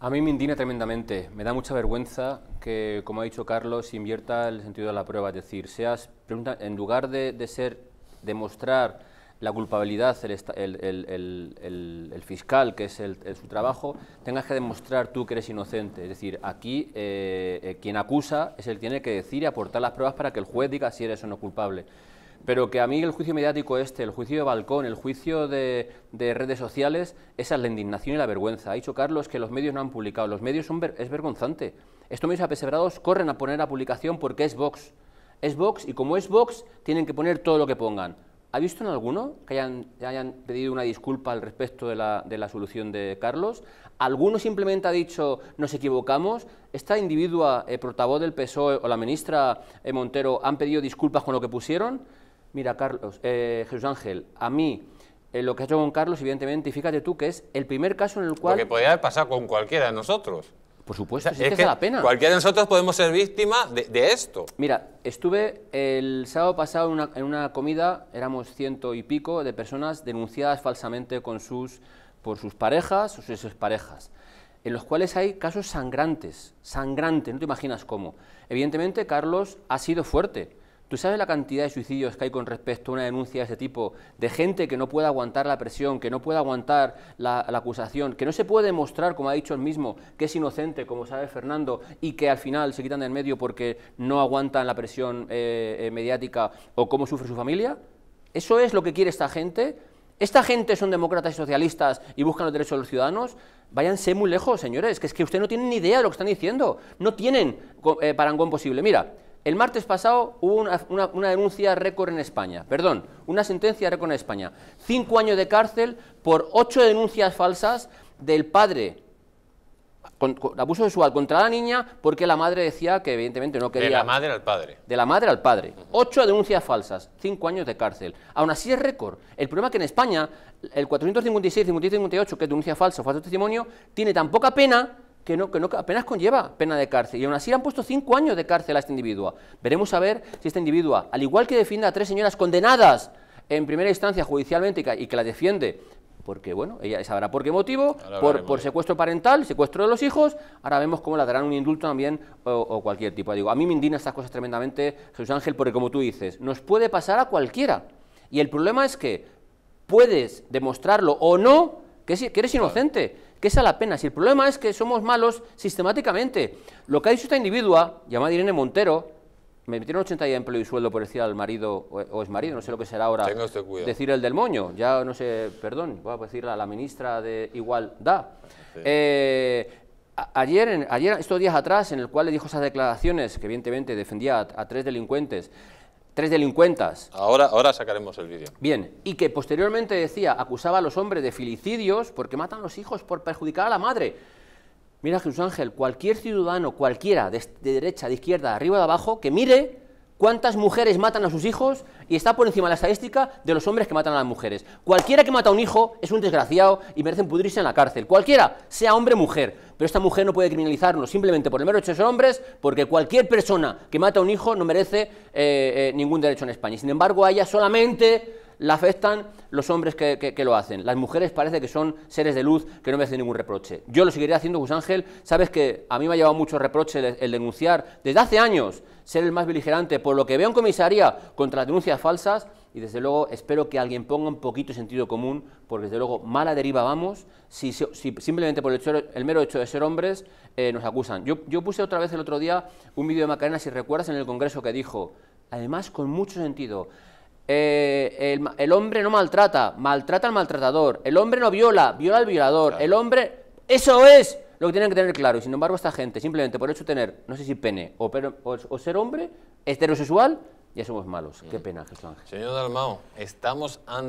A mí me indigna tremendamente. Me da mucha vergüenza que, como ha dicho Carlos, invierta el sentido de la prueba. Es decir, seas, en lugar de, ser, demostrar la culpabilidad el, fiscal, que es su trabajo, tengas que demostrar tú que eres inocente. Es decir, aquí eh, eh, quien acusa es el que tiene que decir y aportar las pruebas para que el juez diga si eres o no culpable pero que a mí el juicio mediático este, el juicio de balcón, el juicio de, redes sociales, esa es la indignación y la vergüenza. Ha dicho Carlos que los medios no han publicado, los medios son es vergonzante. Estos medios apesebrados corren a poner a publicación porque es Vox. Es Vox y como es Vox tienen que poner todo lo que pongan. ¿Ha visto en alguno que hayan, hayan pedido una disculpa al respecto de la, solución de Carlos? ¿Alguno simplemente ha dicho nos equivocamos? ¿Esta individua, el eh, portavoz del PSOE o la ministra eh, Montero han pedido disculpas con lo que pusieron? Mira, Carlos, eh, Jesús Ángel, a mí eh, lo que ha hecho con Carlos, evidentemente, y fíjate tú que es el primer caso en el cual... Lo que podría haber pasado con cualquiera de nosotros. Por supuesto, es, que, la pena. Cualquiera de nosotros podemos ser víctima de, esto. Mira, estuve el sábado pasado en una, una, comida, éramos ciento y pico de personas denunciadas falsamente con sus, por sus parejas o sus exparejas, en los cuales hay casos sangrantes, sangrantes, no te imaginas cómo. Evidentemente, Carlos ha sido fuerte ¿Tú sabes la cantidad de suicidios que hay con respecto a una denuncia de ese tipo? De gente que no puede aguantar la presión, que no puede aguantar la, acusación, que no se puede demostrar, como ha dicho él mismo, que es inocente, como sabe Fernando, y que al final se quitan del medio porque no aguantan la presión eh, eh, mediática o cómo sufre su familia. ¿Eso es lo que quiere esta gente? ¿Esta gente son demócratas y socialistas y buscan los derechos de los ciudadanos? Váyanse muy lejos, señores, que es que ustedes no tienen ni idea de lo que están diciendo. No tienen eh, parangón posible. Mira, el martes pasado hubo una, denuncia récord en España, perdón, una sentencia récord en España. Cinco años de cárcel por ocho denuncias falsas del padre con, abuso sexual contra la niña porque la madre decía que evidentemente no quería... De la madre al padre. De la madre al padre. Ocho denuncias falsas, cinco años de cárcel. Aún así es récord. El problema es que en España el 456, 57, 58, que es denuncia falsa o falso testimonio, tiene tan poca pena que, apenas conlleva pena de cárcel. Y aún así le han puesto cinco años de cárcel a este individuo. Veremos a ver si esta individua, al igual que defiende a tres señoras condenadas en primera instancia judicialmente y que la defiende porque bueno, ella sabrá por qué motivo, por, secuestro parental, secuestro de los hijos, ahora vemos cómo la darán un indulto también o, cualquier tipo. Digo, a mí me indignan estas cosas tremendamente, Jesús Ángel, porque como tú dices, nos puede pasar a cualquiera. Y el problema es que puedes demostrarlo o no que, eres inocente que a la pena. Si el problema es que somos malos sistemáticamente. Lo que ha dicho esta individua, llamada Irene Montero, me metieron 80 días de empleo y sueldo por decir al marido o es marido, no sé lo que será ahora, decir el del moño, ya no sé, perdón, voy a decir a la ministra de Igualdad. Eh, ayer, ayer, estos días atrás, en el cual le dijo esas declaraciones, que evidentemente defendía a tres delincuentes, tres delincuentas. Ahora, ahora sacaremos el vídeo. Bien, y que posteriormente decía, acusaba a los hombres de filicidios porque matan a los hijos por perjudicar a la madre. Mira, Jesús Ángel, cualquier ciudadano, cualquiera, de, derecha, de izquierda, de arriba, de abajo, que mire cuántas mujeres matan a sus hijos y está por encima de la estadística de los hombres que matan a las mujeres. Cualquiera que mata a un hijo es un desgraciado y merecen pudrirse en la cárcel. Cualquiera, sea hombre o mujer. Pero esta mujer no puede criminalizarnos simplemente por el mero hecho de ser hombres, porque cualquier persona que mata a un hijo no merece eh, eh, ningún derecho en España. Sin embargo, a ella solamente la afectan los hombres que, lo hacen. Las mujeres parece que son seres de luz que no merecen ningún reproche. Yo lo seguiré haciendo, José Ángel. Sabes que a mí me ha llevado mucho reproche el denunciar desde hace años ser el más beligerante por lo que veo en comisaría contra las denuncias falsas y desde luego espero que alguien ponga un poquito de sentido común, porque desde luego mala deriva vamos si, simplemente por el, mero hecho de ser hombres eh, nos acusan. Yo, yo puse otra vez el otro día un vídeo de Macarena, si recuerdas, en el Congreso que dijo, además con mucho sentido, eh, el, hombre no maltrata, maltrata al maltratador, el hombre no viola, viola al violador, el hombre... Eso es, lo que tienen que tener claro, y sin embargo esta gente, simplemente por hecho tener, no sé si pene o, o, ser hombre, heterosexual, ya somos malos. Qué pena, Jesús Ángel. Señor Dalmao, estamos ante